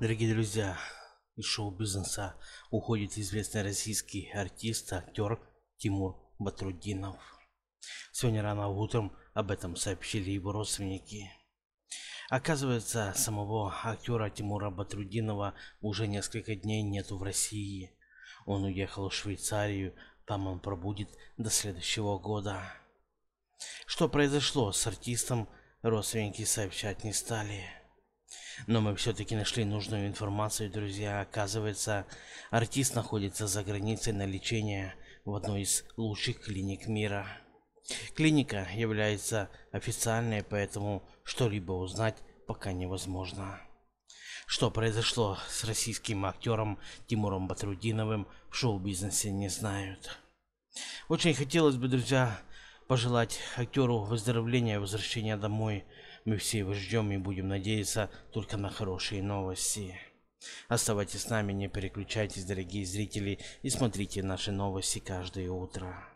Дорогие друзья, из шоу-бизнеса уходит известный российский артист, актер Тимур Батрудинов. Сегодня рано утром об этом сообщили его родственники. Оказывается, самого актера Тимура Батрудинова уже несколько дней нету в России. Он уехал в Швейцарию, там он пробудет до следующего года. Что произошло с артистом, родственники сообщать не стали. Но мы все-таки нашли нужную информацию, друзья. Оказывается, артист находится за границей на лечение в одной из лучших клиник мира. Клиника является официальной, поэтому что-либо узнать пока невозможно. Что произошло с российским актером Тимуром Батрудиновым в шоу-бизнесе не знают. Очень хотелось бы, друзья, пожелать актеру выздоровления и возвращения домой. Мы все его ждем и будем надеяться только на хорошие новости. Оставайтесь с нами, не переключайтесь, дорогие зрители, и смотрите наши новости каждое утро.